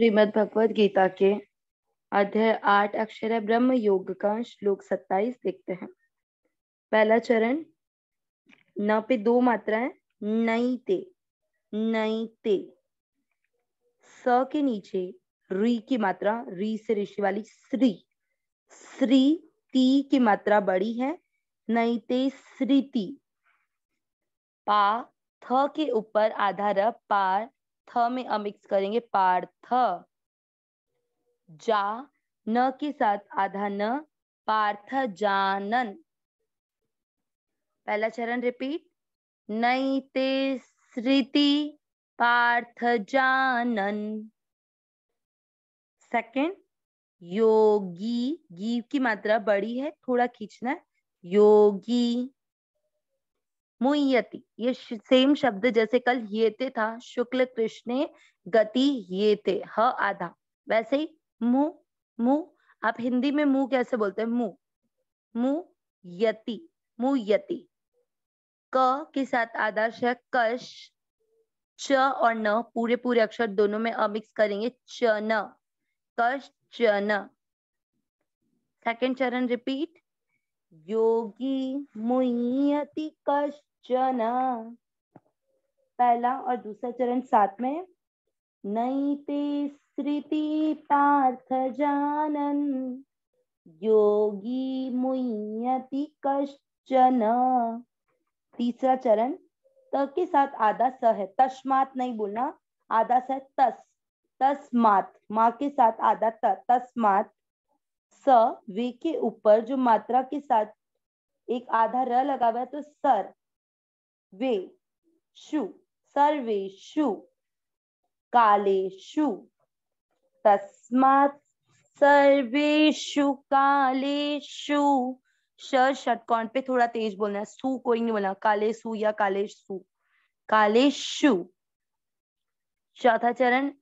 श्रीमद भगवद गीता के अध्याय आठ अक्षर ब्रह्म योग का श्लोक सत्ताईस देखते हैं पहला चरण न पे दो है नई ते नई ते स के नीचे री की मात्रा री से ऋषि वाली श्री श्री ती की मात्रा बड़ी है नई ते श्री ती पा थ के ऊपर आधार पार थ में अमिक्स करेंगे पार्थ जा न के साथ आधा न पार्थ जानन पहला चरण रिपीट नई ते श्रुति पार्थ जानन सेकंड योगी गी की मात्रा बड़ी है थोड़ा खींचना योगी मुयति ये सेम शब्द जैसे कल थे था शुक्ल कृष्ण गति ये थे ह आधा वैसे ही मु मु आप हिंदी में मुंह कैसे बोलते हैं मु मु यति मु यति क के साथ आदर्श है कश च और न पूरे पूरे अक्षर दोनों में अमिक्स करेंगे च न कश च न सेकेंड चरण रिपीट योगी मुयति कश चन पहला और दूसरा चरण साथ में नई ते पार्थ जानन योगी मुयति कश्चन तीसरा चरण त के साथ आधा स है तस्मात नहीं बोलना आधा स तस तस्मात माँ के साथ आधा त तस्मात स वे के ऊपर जो मात्रा के साथ एक आधा र लगा हुआ है तो सर शु काले शु तस्मा तस्मात् शु काले शु षटकौण पे थोड़ा तेज बोलना है सु कोई नहीं बोलना काले सु या काले सु कालेशु चौथा चरण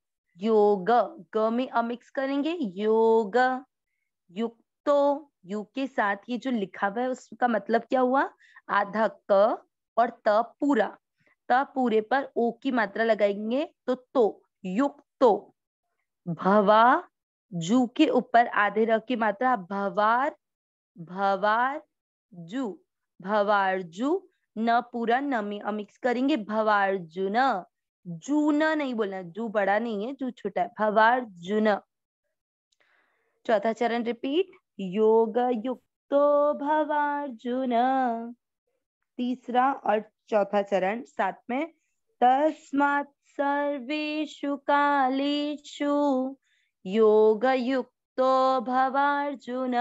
योग ग में अमिक्स मिक्स करेंगे योग युक्तो यु के साथ ये जो लिखा हुआ है उसका मतलब क्या हुआ आधा क और त पूरा त पूरे पर ओ की मात्रा लगाएंगे तो तो युक्त तो भवा जू के ऊपर आधे रख की मात्रा भवार भवार जू भवार जू न पूरा न मिक्स करेंगे भवार जुन जून नहीं बोलना जू बड़ा नहीं है जू छोटा है भवार जुन चौथा चरण रिपीट योग युक्तो भवार्जुन तीसरा और चौथा चरण साथ में तस्मात सर्वेशु कालेशु योग युक्तो भवार्जुन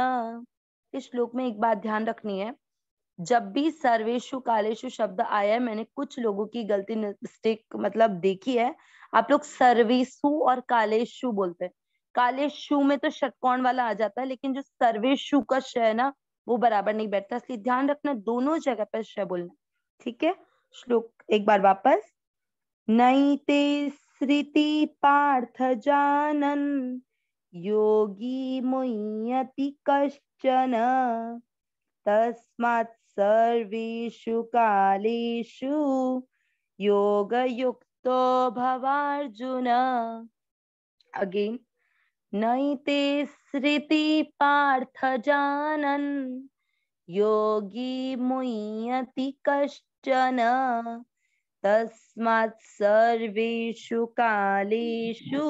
इस श्लोक में एक बात ध्यान रखनी है जब भी सर्वेशु कालेशु शब्द आया है मैंने कुछ लोगों की गलती मिस्टेक मतलब देखी है आप लोग सर्वेशु और कालेशु बोलते हैं कालेशु में तो षटकोण वाला आ जाता है लेकिन जो सर्वेशु का श है ना वो बराबर नहीं बैठता इसलिए ध्यान रखना दोनों जगह पर श बोलना ठीक है श्लोक एक बार वापस नैते स्मृति पार्थ जानन योगी मुयति कश्चन तस्मात् सर्वेषु कालेषु योगयुक्तो भवार्जुन अगेन नैते स्मृति पार्थ जानन योगी मुयति कश्चन तस्मात् सर्वेषु कालेषु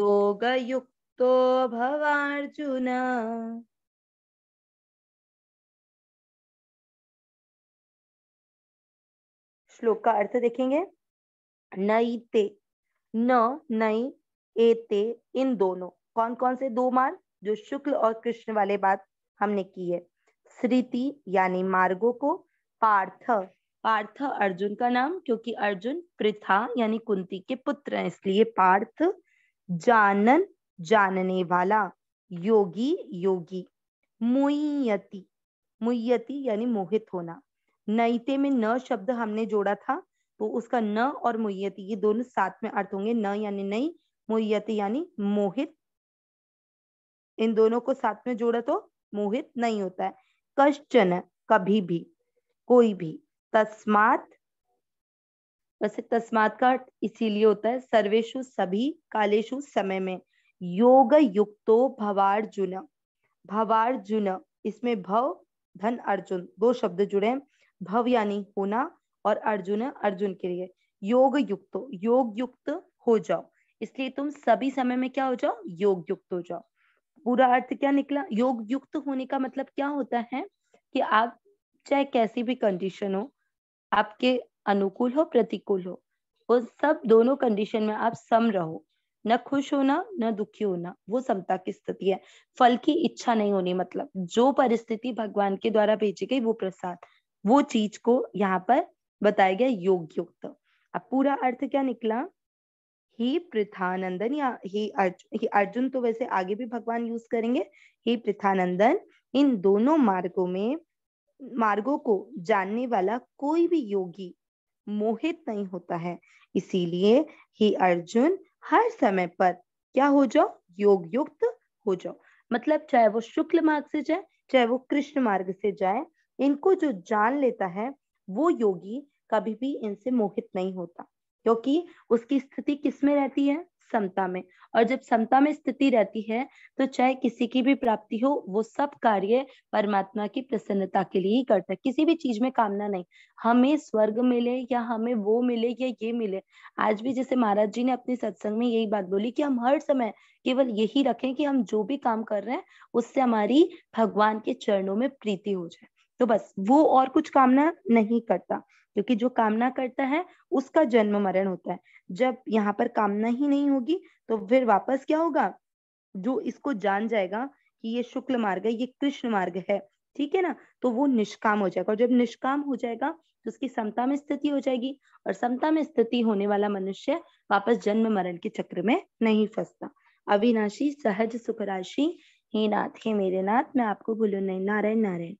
योगयुक्तो भवार्जुन श्लोक का अर्थ देखेंगे नैते न नई एते इन दोनों कौन कौन से दो मार्ग जो शुक्ल और कृष्ण वाले बात हमने की है श्रीति यानी मार्गों को पार्थ पार्थ अर्जुन का नाम क्योंकि अर्जुन प्रथा यानी कुंती के पुत्र हैं इसलिए पार्थ जानन जानने वाला योगी योगी मुयति मुयति यानी मोहित होना नईते में न शब्द हमने जोड़ा था तो उसका न और मुयति ये दोनों साथ में अर्थ होंगे न यानी नहीं मोहयती यानी मोहित इन दोनों को साथ में जोड़ा तो मोहित नहीं होता है कश्चन कभी भी कोई भी तस्मात वैसे तस्मात का इसीलिए होता है सर्वेशु सभी कालेशु समय में योग युक्तो भवार्जुन भवार्जुन इसमें भव धन अर्जुन दो शब्द जुड़े हैं भव यानी होना और अर्जुन अर्जुन के लिए योग युक्तो योग युक्त हो जाओ इसलिए तुम सभी समय में क्या हो जाओ योग युक्त हो जाओ पूरा अर्थ क्या निकला योग युक्त होने का मतलब क्या होता है कि आप चाहे कैसी भी कंडीशन हो आपके अनुकूल हो प्रतिकूल हो वो सब दोनों कंडीशन में आप सम रहो न खुश होना न दुखी होना वो समता की स्थिति है फल की इच्छा नहीं होनी मतलब जो परिस्थिति भगवान के द्वारा भेजी गई वो प्रसाद वो चीज को यहाँ पर बताया गया योग युक्त अब पूरा अर्थ क्या निकला ही प्रथानंदन या ही अर्जुन ही अर्जुन तो वैसे आगे भी भगवान यूज करेंगे ही प्रथानंदन इन दोनों मार्गों में मार्गों को जानने वाला कोई भी योगी मोहित नहीं होता है इसीलिए ही अर्जुन हर समय पर क्या हो जाओ योग युक्त हो जाओ मतलब चाहे वो शुक्ल मार्ग से जाए चाहे वो कृष्ण मार्ग से जाए इनको जो जान लेता है वो योगी कभी भी इनसे मोहित नहीं होता क्योंकि उसकी स्थिति किसमें रहती है समता में और जब समता में स्थिति रहती है तो चाहे किसी की भी प्राप्ति हो वो सब कार्य परमात्मा की प्रसन्नता के लिए ही करता है किसी भी चीज में कामना नहीं हमें स्वर्ग मिले या हमें वो मिले या ये मिले आज भी जैसे महाराज जी ने अपने सत्संग में यही बात बोली कि हम हर समय केवल यही रखें कि हम जो भी काम कर रहे हैं उससे हमारी भगवान के चरणों में प्रीति हो जाए तो बस वो और कुछ कामना नहीं करता क्योंकि जो कामना करता है उसका जन्म मरण होता है जब यहाँ पर कामना ही नहीं होगी तो फिर वापस क्या होगा जो इसको जान जाएगा कि ये शुक्ल मार्ग है ये कृष्ण मार्ग है ठीक है ना तो वो निष्काम हो जाएगा और जब निष्काम हो जाएगा तो उसकी समता में स्थिति हो जाएगी और समता में स्थिति होने वाला मनुष्य वापस जन्म मरण के चक्र में नहीं फंसता अविनाशी सहज सुख राशि हे नाथ हे मेरे नाथ मैं आपको भूलू नहीं नारायण नारायण